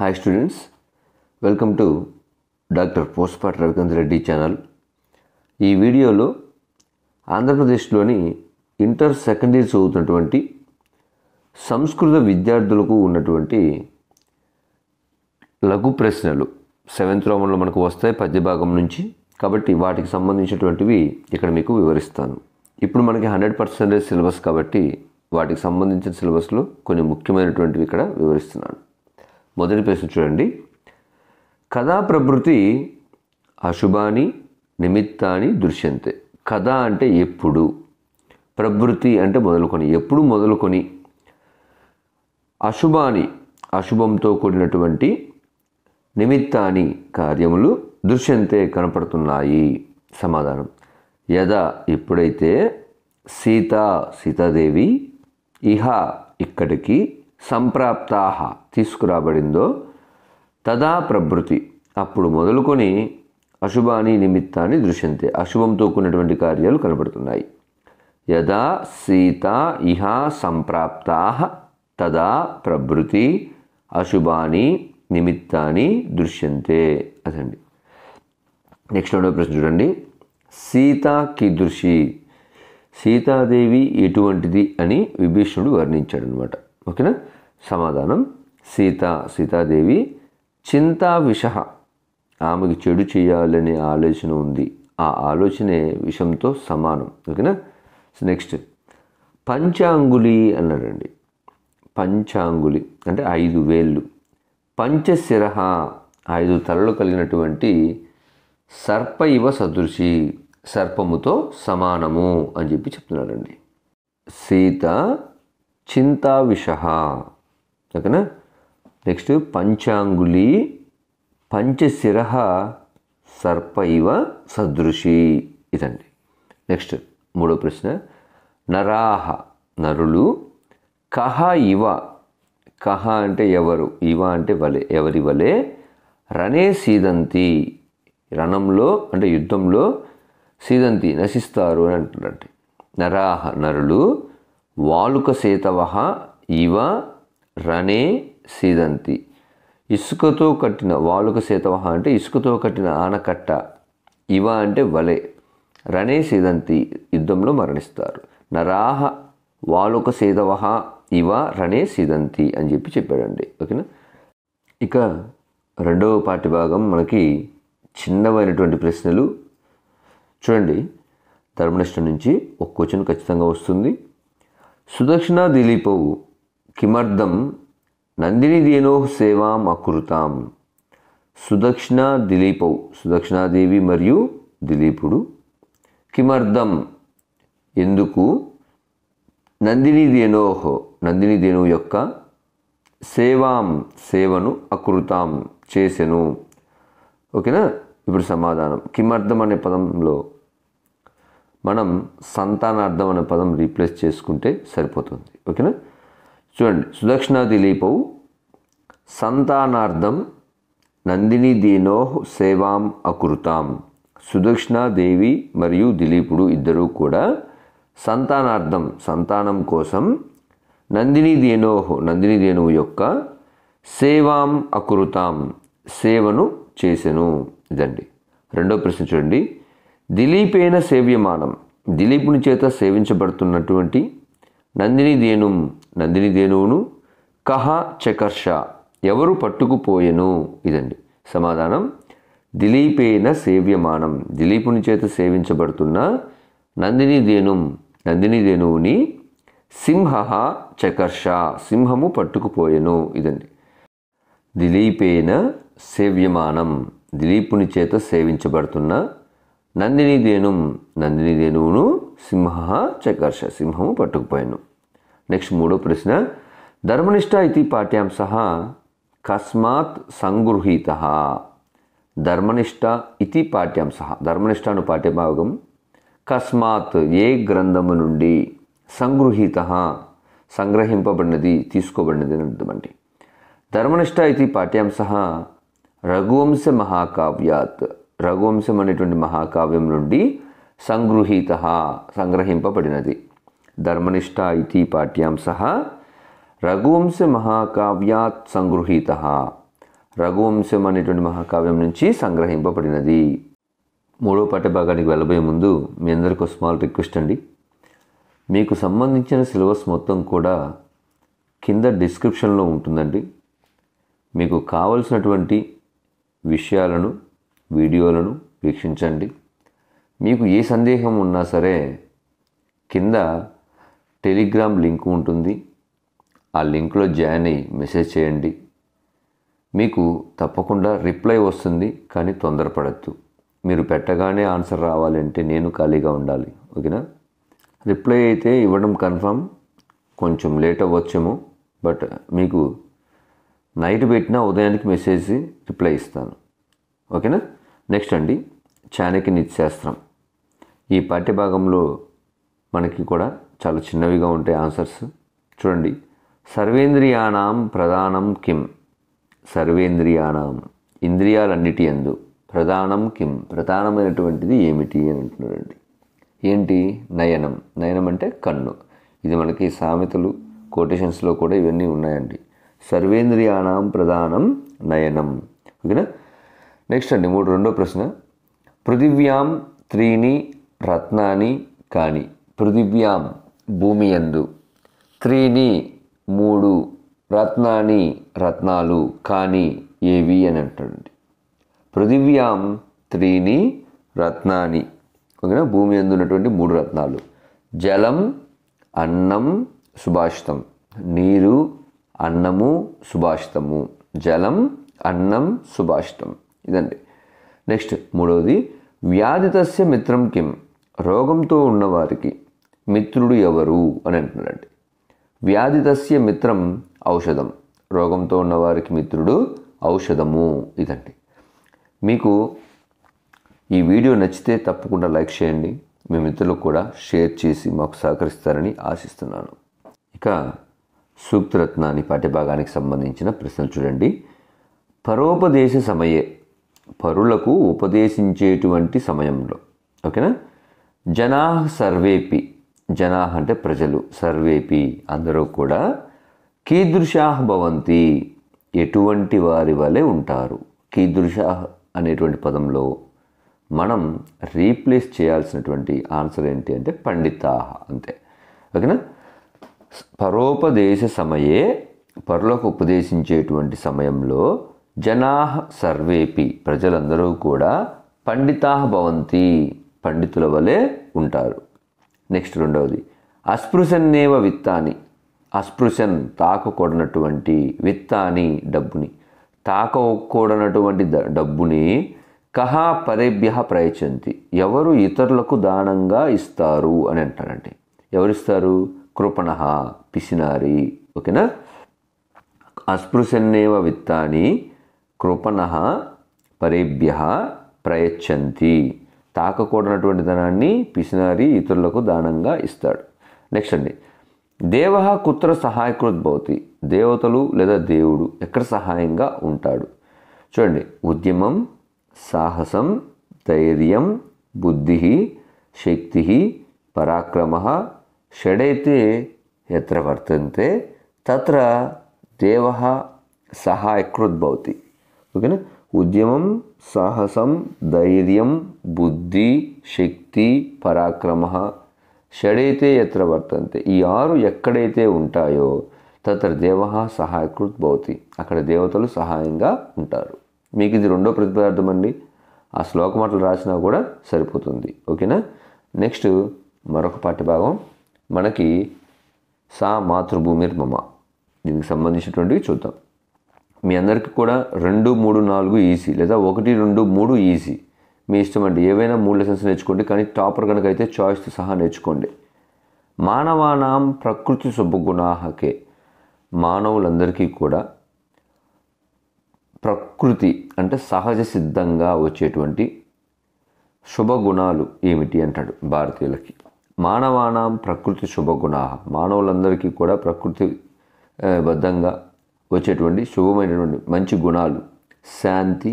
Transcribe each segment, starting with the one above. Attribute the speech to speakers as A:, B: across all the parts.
A: hi students welcome to doctor పోస్పాట్ Ravichandra Reddy channel ఈ వీడియోలో ఆంధ్రప్రదేశ్లోని ఇంటర్ సెకండరీ చదువుతున్నటువంటి సంస్కృత విద్యార్థులకు ఉన్నటువంటి లఘు ప్రశ్నలు సెవెంత్ రోమంలో మనకు వస్తాయి పద్యభాగం నుంచి కాబట్టి వాటికి సంబంధించినటువంటివి ఇక్కడ మీకు వివరిస్తాను ఇప్పుడు మనకి హండ్రెడ్ పర్సెంటేజ్ సిలబస్ కాబట్టి వాటికి సంబంధించిన సిలబస్లో కొన్ని ముఖ్యమైనటువంటివి ఇక్కడ వివరిస్తున్నాను మొదటి ప్రశ్న చూడండి కథా ప్రభృతి అశుభాని నిమిత్తాన్ని దృశ్యంతే కథ అంటే ఎప్పుడు ప్రభృతి అంటే మొదలుకొని ఎప్పుడు మొదలుకొని అశుభాని అశుభంతో కూడినటువంటి నిమిత్తాని కార్యములు దృశ్యంతే కనపడుతున్నాయి సమాధానం యదా ఎప్పుడైతే సీత సీతాదేవి ఇహ ఇక్కడికి సంప్రాప్తాహ తీసుకురాబడిందో తదా ప్రభృతి అప్పుడు మొదలుకొని అశుభాని నిమిత్తాన్ని దృశ్యంతే అశుభంతో కూడినటువంటి కార్యాలు కనబడుతున్నాయి యదా సీత ఇహ సంప్రాప్తా తదా ప్రభృతి అశుభాని నిమిత్తాన్ని దృశ్యంతే అదండి నెక్స్ట్ రెండో ప్రశ్న చూడండి సీత కీదృశి సీతాదేవి ఎటువంటిది అని విభీషణుడు వర్ణించాడు అనమాట ఓకేనా సమాధానం సీత సీతాదేవి చింతా విష ఆమెకి చెడు చేయాలనే ఆలోచన ఉంది ఆ ఆలోచనే విషంతో సమానం ఓకేనా నెక్స్ట్ పంచాంగులి అన్నాడండి పంచాంగులి అంటే ఐదు వేళ్ళు పంచశిర ఐదు తలలు కలిగినటువంటి సర్ప ఇవ సదృశి సర్పముతో సమానము అని చెప్పి చెప్తున్నాడండి సీత చింతా చింతావిష ఓకేనా నెక్స్ట్ పంచాంగులి పంచశిర సర్ప ఇవ సదృశి ఇదండి నెక్స్ట్ మూడో ప్రశ్న నరాహ నరులు కహ ఇవ కహ అంటే ఎవరు ఇవ అంటే వలె ఎవరి వలె రణే సీదంతి రణంలో అంటే యుద్ధంలో సీదంతి నశిస్తారు అని అంటున్నారండి నరాహ నరులు వాలుక సేతవహ ఇవ రణే సీదంతి ఇసుకతో కట్టిన వాలుక సీతవహ అంటే ఇసుకతో కట్టిన ఆనకట్ట ఇవ అంటే వలె రణే సీదంతి యుద్ధంలో మరణిస్తారు నరాహ వాలుక సీతవహ ఇవ రణే సీదంతి అని చెప్పి చెప్పాడండి ఓకేనా ఇక రెండవ పాటి భాగం మనకి చిన్నవైనటువంటి ప్రశ్నలు చూడండి ధర్మనిష్టం నుంచి ఒక ఖచ్చితంగా వస్తుంది సుదక్షిణ దిలీపవు కిమర్థం నందిని దేనో సేవాం అకృతాం సుదక్షిణ దిలీపౌ సుదక్షిణాదేవి మరియు దిలీపుడు కిమర్థం ఎందుకు నందిని దేనోహో నందిని దేను యొక్క సేవాం సేవను అకృతాం చేసెను ఓకేనా ఇప్పుడు సమాధానం కిమర్థం అనే పదంలో మనం సంతానార్థం అనే పదం రీప్లేస్ చేసుకుంటే సరిపోతుంది ఓకేనా చూడండి సుదక్షిణ దిలీపవు సంతానార్థం నందిని దీనోహ్ సేవాం అకృతాం సుదక్షిణాదేవి మరియు దిలీపుడు ఇద్దరూ కూడా సంతానార్థం సంతానం కోసం నందిని దేనోహ్ నందిని దేనువు యొక్క సేవాం అకృతాం సేవను చేసెను ఇదండి రెండో ప్రశ్న చూడండి దిలీపేన సేవ్యమానం దిలీపుని చేత సేవించబడుతున్నటువంటి నందిని దేనుం నందిని దేనువును కహ చకర్ష ఎవరు పట్టుకుపోయెను ఇదండి సమాధానం దిలీపేన సేవ్యమానం దిలీపుని చేత సేవించబడుతున్న నందిని దేనుం నందిని దేనువుని సింహ చకర్ష సింహము పట్టుకుపోయెను ఇదండి దిలీపేన సేవ్యమానం దిలీపుని చేత సేవించబడుతున్న నందిని దేనుం నందిని దేనువును సింహ చకర్ష సింహము పట్టుకుపోయాను నెక్స్ట్ మూడో ప్రశ్న ధర్మనిష్ట ఇది పాఠ్యాంశ కస్మాత్ సంగృహీత ధర్మనిష్ట ఇది పాఠ్యాంశ ధర్మనిష్ట అను పాఠ్యభాగం కస్మాత్ ఏ గ్రంథము నుండి సంగృహీత సంగ్రహింపబడినది తీసుకోబడినది అని ధర్మనిష్ట ఇది పాఠ్యాంశ రఘువంశ మహాకావ్యాత్ రఘువంశం అనేటువంటి మహాకావ్యం నుండి సంగృహీత సంగ్రహింపబడినది ధర్మనిష్ట ఇది పాఠ్యాంశ రఘువంశ మహాకావ్యాత్ సంగృహీత రఘువంశం అనేటువంటి మహాకావ్యం నుంచి సంగ్రహింపబడినది మూడో భాగానికి వెళ్ళబోయే ముందు మీ అందరికీ స్మాల్ రిక్వెస్ట్ అండి మీకు సంబంధించిన సిలబస్ మొత్తం కూడా కింద డిస్క్రిప్షన్లో ఉంటుందండి మీకు కావలసినటువంటి విషయాలను వీడియోలను వీక్షించండి మీకు ఏ సందేహం ఉన్నా సరే కింద టెలిగ్రామ్ లింక్ ఉంటుంది ఆ లింక్లో జాయిన్ అయ్యి మెసేజ్ చేయండి మీకు తప్పకుండా రిప్లై వస్తుంది కానీ తొందరపడద్దు మీరు పెట్టగానే ఆన్సర్ రావాలంటే నేను ఖాళీగా ఉండాలి ఓకేనా రిప్లై అయితే ఇవ్వడం కన్ఫర్మ్ కొంచెం లేట్ అవ్వచ్చేమో బట్ మీకు నైట్ పెట్టినా ఉదయానికి మెసేజ్ రిప్లై ఇస్తాను ఓకేనా నెక్స్ట్ అండి చాణక్య నిత్యశాస్త్రం ఈ పాఠ్యభాగంలో మనకి కూడా చాలా చిన్నవిగా ఉంటాయి ఆన్సర్స్ చూడండి సర్వేంద్రియాణం ప్రధానం కిం సర్వేంద్రియాణం ఇంద్రియాలన్నిటి ఎందు ప్రధానం కిం ప్రధానమైనటువంటిది ఏమిటి అని అంటున్నారండి ఏంటి నయనం నయనం అంటే కన్ను ఇది మనకి సామెతలు కోటేషన్స్లో కూడా ఇవన్నీ ఉన్నాయండి సర్వేంద్రియాణం ప్రధానం నయనం ఓకేనా నెక్స్ట్ అండి మూడు రెండో ప్రశ్న పృథివ్యాం త్రీని రత్నాన్ని కాని పృథివ్యాం భూమి ఎందు త్రీని మూడు రత్నాన్ని రత్నాలు కానీ ఏవి అని అంటుంది పృథివ్యాం త్రీని రత్నాన్ని ఓకేనా భూమి ఎందు ఉన్నటువంటి మూడు రత్నాలు జలం అన్నం సుభాషితం నీరు అన్నము సుభాషితము జలం అన్నం సుభాషితం ఇదండి నెక్స్ట్ మూడవది వ్యాధితస్య మిత్రం కిం రోగంతో ఉన్నవారికి మిత్రుడు ఎవరు అని అంటున్నాడు వ్యాధి తస్య మిత్రం ఔషధం రోగంతో ఉన్నవారికి మిత్రుడు ఔషధము ఇదండి మీకు ఈ వీడియో నచ్చితే తప్పకుండా లైక్ చేయండి మీ మిత్రులకు కూడా షేర్ చేసి మాకు సహకరిస్తారని ఆశిస్తున్నాను ఇక సూక్తరత్నాన్ని పాఠ్యభాగానికి సంబంధించిన ప్రశ్నలు చూడండి పరోపదేశ సమయే పరులకు ఉపదేశించేటువంటి సమయంలో ఓకేనా జనా సర్వేపి జనా అంటే ప్రజలు సర్వేపి అందరూ కూడా కీదృశాహ భవంతి ఎటువంటి వారి వలె ఉంటారు కీదృశాహ్ అనేటువంటి పదంలో మనం రీప్లేస్ చేయాల్సినటువంటి ఆన్సర్ ఏంటి అంటే పండితాహ అంతే ఓకేనా పరోపదేశ సమయే పరులకు ఉపదేశించేటువంటి సమయంలో జనా సర్వేపి ప్రజలందరూ కూడా పండితా భవంతి పండితుల వలె ఉంటారు నెక్స్ట్ రెండవది అస్పృశన్నేవ విత్తాని అస్పృశన్ తాకకూడనటువంటి విత్తాని డబ్బుని తాకకూడనటువంటి డబ్బుని కహా పరేభ్య ప్రయచంతి ఎవరు ఇతరులకు దానంగా ఇస్తారు అని అంటారంటే ఎవరిస్తారు కృపణ పిసినారి ఓకేనా అస్పృశన్నేవ విత్తాని కృపణ పరేభ్య ప్రయచ్చంతి తాకకూడనటువంటి ధనాన్ని పిసినారి ఇతరులకు దానంగా ఇస్తాడు నెక్స్ట్ అండి దేవ కుత్ర సహాయకృద్భవతి దేవతలు లేదా దేవుడు ఎక్కడ సహాయంగా ఉంటాడు చూడండి ఉద్యమం సాహసం ధైర్యం బుద్ధి శక్తి పరాక్రమ షడైతే ఎత్ర వర్తంతే తత్ర దేవ సహాయకృద్భవతి ఓకేనా ఉద్యమం సాహసం ధైర్యం బుద్ధి శక్తి పరాక్రమ షడైతే ఎత్ర వర్తంతే ఈ ఆరు ఎక్కడైతే ఉంటాయో తత్ర దేవ సహాయకృత్ భవతి అక్కడ దేవతలు సహాయంగా ఉంటారు మీకు ఇది రెండో ప్రతిపదార్థం అండి ఆ శ్లోకం అట్లా రాసినా కూడా సరిపోతుంది ఓకేనా నెక్స్ట్ మరొక పాఠ్యభాగం మనకి సా మాతృభూమిర్మమ దీనికి సంబంధించినటువంటివి చూద్దాం మీ అందరికీ కూడా రెండు మూడు నాలుగు ఈజీ లేదా ఒకటి రెండు మూడు ఈజీ మీ ఇష్టం అండి ఏవైనా మూడు లెసన్స్ నేర్చుకోండి కానీ టాపర్ కనుక అయితే చాయిస్తో సహా నేర్చుకోండి మానవానాం ప్రకృతి శుభగుణాహకే మానవులందరికీ కూడా ప్రకృతి అంటే సహజ సిద్ధంగా వచ్చేటువంటి శుభగుణాలు ఏమిటి అంటాడు భారతీయులకి మానవానాం ప్రకృతి శుభగుణ మానవులందరికీ కూడా ప్రకృతి బద్ధంగా వచ్చేటువంటి శుభమైనటువంటి మంచి గుణాలు శాంతి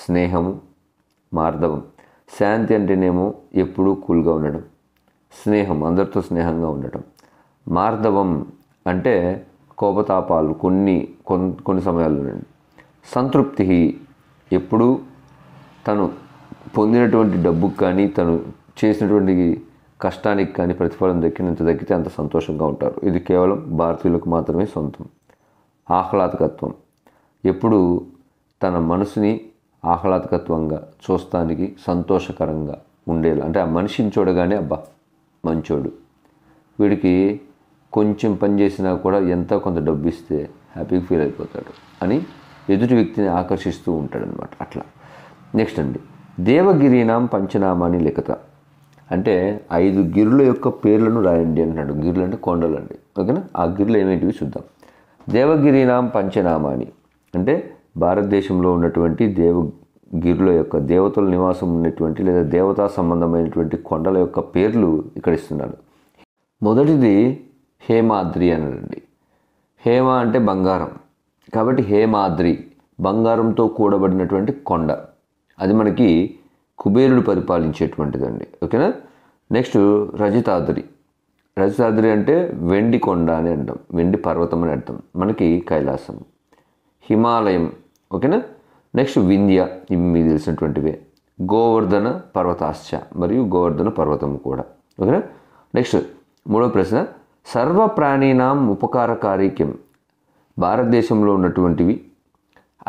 A: స్నేహము మార్దవం శాంతి అంటేనేమో ఎప్పుడూ కూల్గా ఉండడం స్నేహం అందరితో స్నేహంగా ఉండటం మార్దవం అంటే కోపతాపాలు కొన్ని కొన్ని సమయాల్లో సంతృప్తి ఎప్పుడూ తను పొందినటువంటి డబ్బుకు కానీ తను చేసినటువంటి కష్టానికి కానీ ప్రతిఫలం దక్కినంత దక్కితే అంత సంతోషంగా ఉంటారు ఇది కేవలం భారతీయులకు మాత్రమే సొంతం ఆహ్లాదకత్వం ఎప్పుడు తన మనసుని ఆహ్లాదకత్వంగా చూస్తానికి సంతోషకరంగా ఉండేలా అంటే ఆ మనిషిని చూడగానే అబ్బా మంచోడు వీడికి కొంచెం పని చేసినా కూడా ఎంత కొంత డబ్బు ఇస్తే హ్యాపీగా ఫీల్ అయిపోతాడు అని ఎదుటి వ్యక్తిని ఆకర్షిస్తూ ఉంటాడనమాట అట్లా నెక్స్ట్ అండి దేవగిరినాం పంచనామాని లిఖత అంటే ఐదు గిరుల యొక్క పేర్లను రాయండి అంటున్నాడు గిరులు అంటే కొండలు అండి ఓకేనా ఆ గిరులు ఏమేంటివి చూద్దాం దేవగిరినాం పంచనామాని అంటే భారతదేశంలో ఉన్నటువంటి దేవగిరుల యొక్క దేవతల నివాసం ఉన్నటువంటి లేదా దేవతా సంబంధమైనటువంటి కొండల యొక్క పేర్లు ఇక్కడ ఇస్తున్నాడు మొదటిది హేమాద్రి అనండి హేమ అంటే బంగారం కాబట్టి హేమాద్రి బంగారంతో కూడబడినటువంటి కొండ అది మనకి కుబేరుడు పరిపాలించేటువంటిదండి ఓకేనా నెక్స్ట్ రజితాద్రి రజసాద్రి అంటే వెండి కొండ అని అర్థం వెండి పర్వతం అని అర్థం మనకి కైలాసం హిమాలయం ఓకేనా నెక్స్ట్ వింధ్య ఇవి మీకు తెలిసినటువంటివే గోవర్ధన పర్వతాశ్చ మరియు గోవర్ధన పర్వతం కూడా ఓకేనా నెక్స్ట్ మూడవ ప్రశ్న సర్వ ప్రాణీనాం ఉపకారకారీక్యం భారతదేశంలో ఉన్నటువంటివి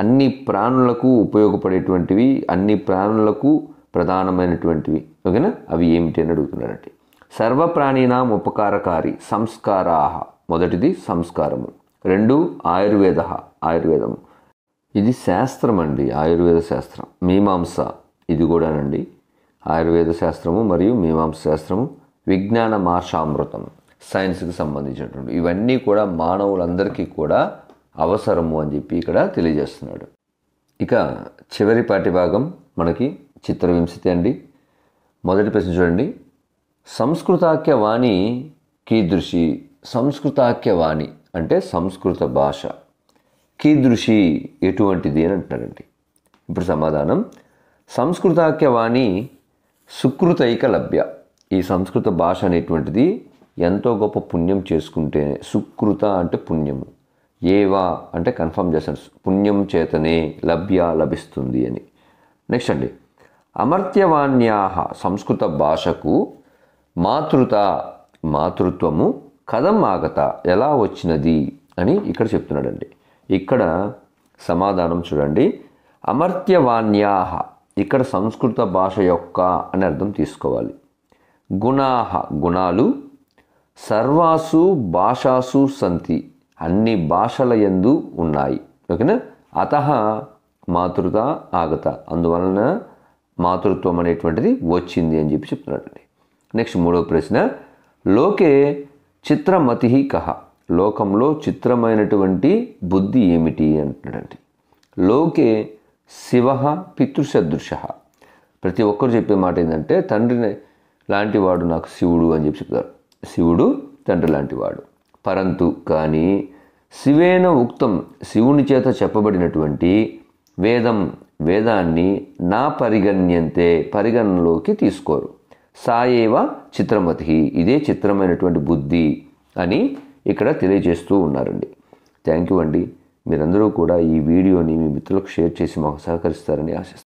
A: అన్ని ప్రాణులకు ఉపయోగపడేటువంటివి అన్ని ప్రాణులకు ప్రధానమైనటువంటివి ఓకేనా అవి ఏమిటి అని అడుగుతున్నారంటే సర్వప్రాణీనాం ఉపకారకారి సంస్కారా మొదటిది సంస్కారము రెండు ఆయుర్వేద ఆయుర్వేదము ఇది శాస్త్రం అండి ఆయుర్వేద శాస్త్రం మీమాంస ఇది కూడానండి ఆయుర్వేద శాస్త్రము మరియు మీమాంస శాస్త్రము విజ్ఞాన మాషామృతం సైన్స్కి సంబంధించినటువంటి ఇవన్నీ కూడా మానవులందరికీ కూడా అవసరము అని చెప్పి ఇక్కడ తెలియజేస్తున్నాడు ఇక చివరి పాటి భాగం మనకి చిత్రవింశతి అండి మొదటి ప్రశ్న చూడండి సంస్కృతాఖ్యవాణి కీదృశి సంస్కృతాఖ్యవాణి అంటే సంస్కృత భాష కీదృశి ఎటువంటిది అని అంటున్నారండి ఇప్పుడు సమాధానం సంస్కృతాఖ్యవాణి సుకృతైక లభ్య ఈ సంస్కృత భాష అనేటువంటిది ఎంతో గొప్ప పుణ్యం చేసుకుంటే సుకృత అంటే పుణ్యము ఏవా అంటే కన్ఫర్మ్ చేశాను పుణ్యం చేతనే లభ్య లభిస్తుంది అని నెక్స్ట్ అండి అమర్త్యవాణ్యా సంస్కృత భాషకు మాతృత మాతృత్వము కథం ఆగత ఎలా వచ్చినది అని ఇక్కడ చెప్తున్నాడండి ఇక్కడ సమాధానం చూడండి అమర్త్యవాణ్యాహ ఇక్కడ సంస్కృత భాష యొక్క అని అర్థం తీసుకోవాలి గుణాహ గుణాలు సర్వాసు భాషాసు సంతి అన్ని భాషల ఎందు ఉన్నాయి ఓకేనా అత మాతృత ఆగత అందువలన మాతృత్వం అనేటువంటిది వచ్చింది అని చెప్పి చెప్తున్నాడండి నెక్స్ట్ మూడో ప్రశ్న లోకే చిత్రమతి కహ లోకంలో చిత్రమైనటువంటి బుద్ధి ఏమిటి అంటున్నాడండి లోకే శివ పితృసదృశ ప్రతి ఒక్కరు చెప్పే మాట ఏంటంటే తండ్రిని లాంటివాడు నాకు శివుడు అని చెప్పి చెప్తారు శివుడు తండ్రి లాంటివాడు పరంతు కానీ శివేన ఉక్తం శివుని చేత చెప్పబడినటువంటి వేదం వేదాన్ని నా పరిగణ్యంతే పరిగణలోకి తీసుకోరు సాయేవ చిత్రమతి ఇదే చిత్రమైనటువంటి బుద్ధి అని ఇక్కడ తెలియజేస్తూ ఉన్నారండి థ్యాంక్ యూ అండి మీరందరూ కూడా ఈ వీడియోని మీ మిత్రులకు షేర్ చేసి మాకు సహకరిస్తారని ఆశిస్తాను